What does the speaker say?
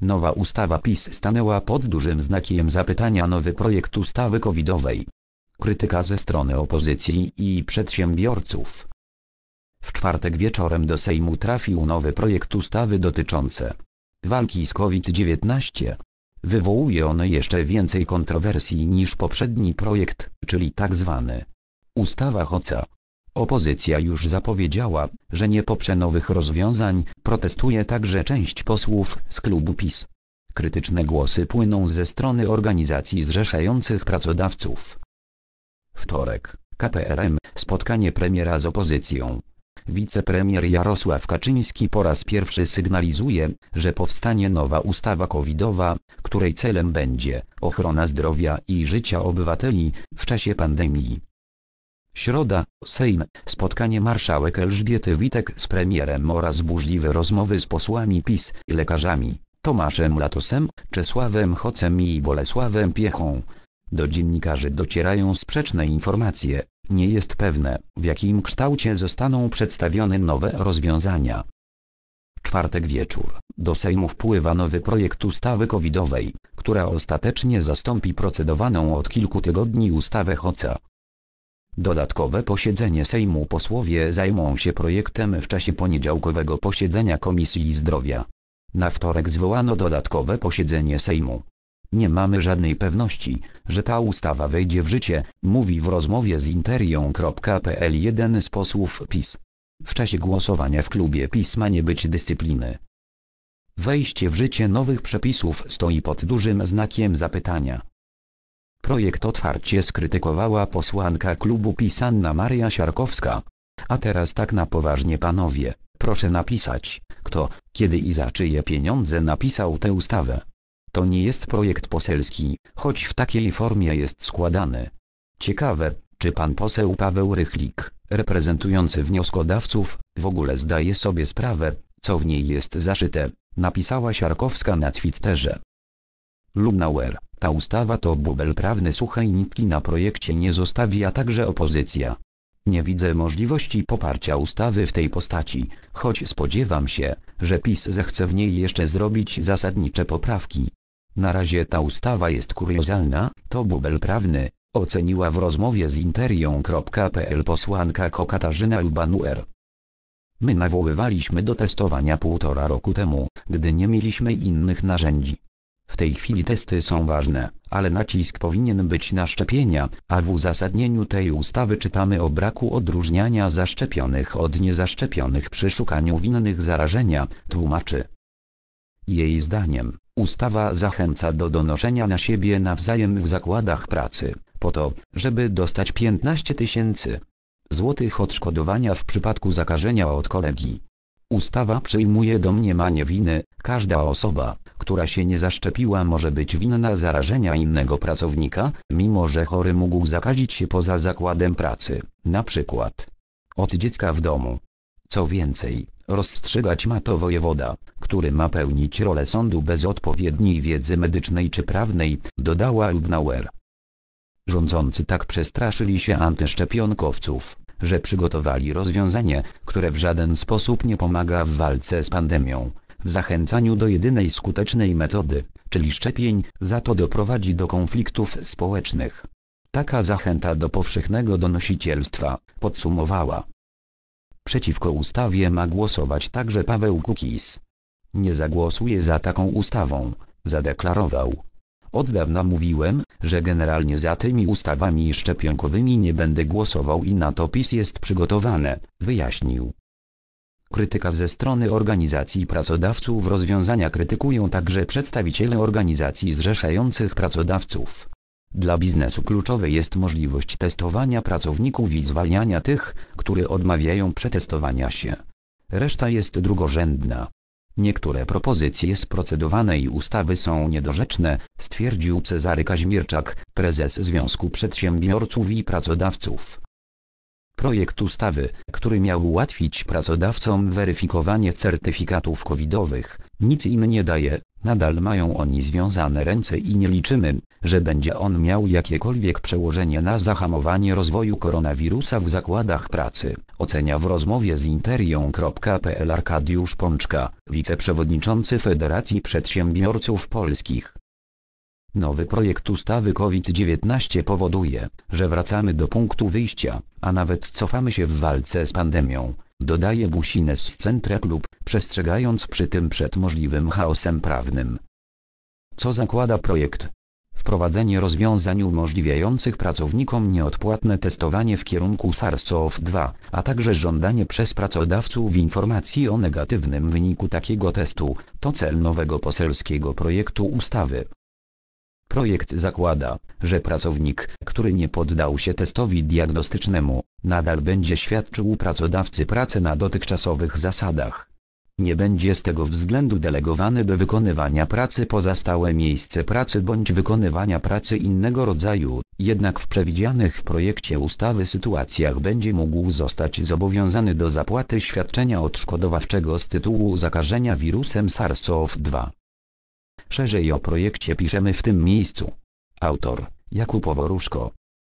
Nowa ustawa PiS stanęła pod dużym znakiem zapytania nowy projekt ustawy covidowej. Krytyka ze strony opozycji i przedsiębiorców. W czwartek wieczorem do Sejmu trafił nowy projekt ustawy dotyczący walki z COVID-19. Wywołuje on jeszcze więcej kontrowersji niż poprzedni projekt, czyli tzw. Tak ustawa HOCA. Opozycja już zapowiedziała, że nie poprze nowych rozwiązań, protestuje także część posłów z klubu PiS. Krytyczne głosy płyną ze strony organizacji zrzeszających pracodawców. Wtorek, KPRM, spotkanie premiera z opozycją. Wicepremier Jarosław Kaczyński po raz pierwszy sygnalizuje, że powstanie nowa ustawa covidowa, której celem będzie ochrona zdrowia i życia obywateli w czasie pandemii. Środa, Sejm, spotkanie marszałek Elżbiety Witek z premierem oraz burzliwe rozmowy z posłami PiS, lekarzami, Tomaszem Latosem, Czesławem Chocem i Bolesławem Piechą. Do dziennikarzy docierają sprzeczne informacje, nie jest pewne, w jakim kształcie zostaną przedstawione nowe rozwiązania. Czwartek wieczór, do Sejmu wpływa nowy projekt ustawy covidowej, która ostatecznie zastąpi procedowaną od kilku tygodni ustawę Hoca. Dodatkowe posiedzenie Sejmu posłowie zajmą się projektem w czasie poniedziałkowego posiedzenia Komisji Zdrowia. Na wtorek zwołano dodatkowe posiedzenie Sejmu. Nie mamy żadnej pewności, że ta ustawa wejdzie w życie, mówi w rozmowie z interią.pl jeden z posłów PiS. W czasie głosowania w klubie PiS ma nie być dyscypliny. Wejście w życie nowych przepisów stoi pod dużym znakiem zapytania. Projekt otwarcie skrytykowała posłanka klubu pisanna Maria Siarkowska. A teraz tak na poważnie panowie, proszę napisać, kto, kiedy i za czyje pieniądze napisał tę ustawę. To nie jest projekt poselski, choć w takiej formie jest składany. Ciekawe, czy pan poseł Paweł Rychlik, reprezentujący wnioskodawców, w ogóle zdaje sobie sprawę, co w niej jest zaszyte, napisała Siarkowska na Twitterze. Lubnauer, ta ustawa to bubel prawny suchej nitki na projekcie nie zostawi, a także opozycja. Nie widzę możliwości poparcia ustawy w tej postaci, choć spodziewam się, że PiS zechce w niej jeszcze zrobić zasadnicze poprawki. Na razie ta ustawa jest kuriozalna, to bubel prawny, oceniła w rozmowie z interią.pl posłanka Kokatarzyna Lubanuer. My nawoływaliśmy do testowania półtora roku temu, gdy nie mieliśmy innych narzędzi. W tej chwili testy są ważne, ale nacisk powinien być na szczepienia, a w uzasadnieniu tej ustawy czytamy o braku odróżniania zaszczepionych od niezaszczepionych przy szukaniu winnych zarażenia, tłumaczy. Jej zdaniem, ustawa zachęca do donoszenia na siebie nawzajem w zakładach pracy, po to, żeby dostać 15 tysięcy złotych odszkodowania w przypadku zakażenia od kolegi. Ustawa przyjmuje domniemanie winy, każda osoba, która się nie zaszczepiła może być winna zarażenia innego pracownika, mimo że chory mógł zakazić się poza zakładem pracy, na przykład od dziecka w domu. Co więcej, rozstrzygać ma to wojewoda, który ma pełnić rolę sądu bez odpowiedniej wiedzy medycznej czy prawnej, dodała Lubnauer. Rządzący tak przestraszyli się antyszczepionkowców, że przygotowali rozwiązanie, które w żaden sposób nie pomaga w walce z pandemią w zachęcaniu do jedynej skutecznej metody, czyli szczepień, za to doprowadzi do konfliktów społecznych. Taka zachęta do powszechnego donosicielstwa, podsumowała. Przeciwko ustawie ma głosować także Paweł Kukiz. Nie zagłosuję za taką ustawą, zadeklarował. Od dawna mówiłem, że generalnie za tymi ustawami szczepionkowymi nie będę głosował i na to PiS jest przygotowane, wyjaśnił. Krytyka ze strony organizacji pracodawców rozwiązania krytykują także przedstawiciele organizacji zrzeszających pracodawców. Dla biznesu kluczowe jest możliwość testowania pracowników i zwalniania tych, które odmawiają przetestowania się. Reszta jest drugorzędna. Niektóre propozycje z procedowanej ustawy są niedorzeczne, stwierdził Cezary Kaźmierczak, prezes Związku Przedsiębiorców i Pracodawców. Projekt ustawy, który miał ułatwić pracodawcom weryfikowanie certyfikatów covidowych, nic im nie daje, nadal mają oni związane ręce i nie liczymy, że będzie on miał jakiekolwiek przełożenie na zahamowanie rozwoju koronawirusa w zakładach pracy, ocenia w rozmowie z interią.pl Arkadiusz Pączka, wiceprzewodniczący Federacji Przedsiębiorców Polskich. Nowy projekt ustawy COVID-19 powoduje, że wracamy do punktu wyjścia, a nawet cofamy się w walce z pandemią, dodaje Busines z Centra Klub, przestrzegając przy tym przed możliwym chaosem prawnym. Co zakłada projekt? Wprowadzenie rozwiązań umożliwiających pracownikom nieodpłatne testowanie w kierunku SARS-CoV-2, a także żądanie przez pracodawców informacji o negatywnym wyniku takiego testu, to cel nowego poselskiego projektu ustawy. Projekt zakłada, że pracownik, który nie poddał się testowi diagnostycznemu, nadal będzie świadczył pracodawcy pracę na dotychczasowych zasadach. Nie będzie z tego względu delegowany do wykonywania pracy poza stałe miejsce pracy bądź wykonywania pracy innego rodzaju, jednak w przewidzianych w projekcie ustawy sytuacjach będzie mógł zostać zobowiązany do zapłaty świadczenia odszkodowawczego z tytułu zakażenia wirusem SARS-CoV-2. Szerzej o projekcie piszemy w tym miejscu. Autor Jakub Oworuszko